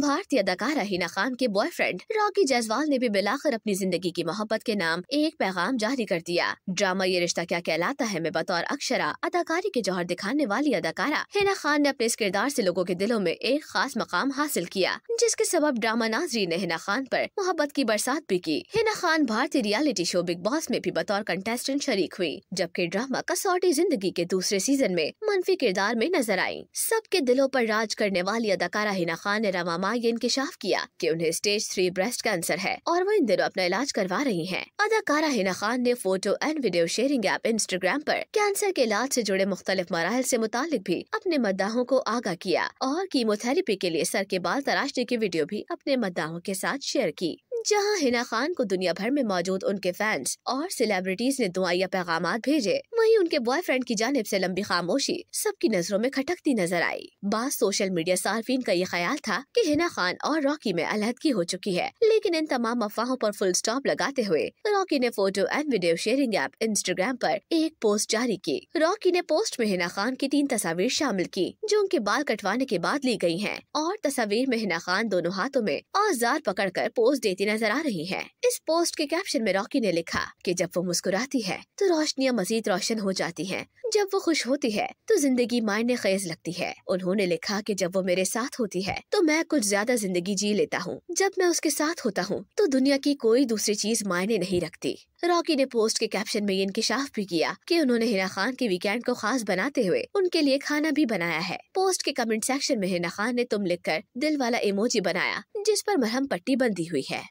भारतीय अदाकारा हिना खान के बॉयफ्रेंड रॉकी जायसवाल ने भी मिलाकर अपनी जिंदगी की मोहब्बत के नाम एक पैगाम जारी कर दिया ड्रामा ये रिश्ता क्या कहलाता है में बतौर अक्षरा अदाकारी के जौहर दिखाने वाली अदाकारा हिना खान ने अपने इस किरदार ऐसी लोगों के दिलों में एक खास मकाम हासिल किया जिसके सबब ड्रामा नाजरी ने हिना खान आरोप मोहब्बत की बरसात भी की हिना खान भारतीय रियालिटी शो बिग बॉस में भी बतौर कंटेस्टेंट शरीक हुई जबकि ड्रामा कसौटी जिंदगी के दूसरे सीजन में मनफी किरदार में नजर आई सबके दिलों आरोप राज करने वाली अदाकारा हिना खान ने रमा मामा ये इंकशाफ किया कि उन्हें स्टेज थ्री ब्रेस्ट कैंसर है और वो इन दिनों अपना इलाज करवा रही हैं। अदाकारा हिना खान ने photo and video sharing app Instagram पर कैंसर के इलाज से जुड़े मुख्तलिफ मराहल से मुतालिक भी अपने मद्दाहों को आगा किया और कीमोथेरेपी के लिए सर के बाल तराशने की वीडियो भी अपने मद्दाहों के साथ शेयर की जहां हिना खान को दुनिया भर में मौजूद उनके फैंस और सेलिब्रिटीज ने दुआया पैगाम भेजे वहीं उनके बॉयफ्रेंड की जानब ऐसी लंबी खामोशी सबकी नजरों में खटकती नजर आई बाद सोशल मीडिया सार्फिन का ये ख्याल था कि हिना खान और रॉकी में अलहदगी हो चुकी है लेकिन इन तमाम अफवाहों पर फुल स्टॉप लगाते हुए रॉकी ने photo and video sharing app Instagram पर एक पोस्ट जारी की रॉकी ने पोस्ट में हिना खान की तीन तस्वीर शामिल की जो उनके बाल कटवाने के बाद ली गयी है और तस्वीर में हिना खान दोनों हाथों में औजार पकड़ कर पोस्ट देती नजर आ रही हैं। इस पोस्ट के कैप्शन में रॉकी ने लिखा कि जब वो मुस्कुराती है तो रोशनियां मजीद रोशन हो जाती हैं। जब वो खुश होती है तो जिंदगी मायने खेज लगती है उन्होंने लिखा कि जब वो मेरे साथ होती है तो मैं कुछ ज्यादा जिंदगी जी लेता हूँ जब मैं उसके साथ होता हूँ तो दुनिया की कोई दूसरी चीज मायने नहीं रखती रॉकी ने पोस्ट के कैप्शन में इंकशाफ भी किया कि उन्होंने हिना खान के वीकेंड को खास बनाते हुए उनके लिए खाना भी बनाया है पोस्ट के कमेंट सेक्शन में हिना खान ने तुम लिखकर दिल वाला इमोजी बनाया जिस पर मरहम पट्टी बंधी हुई है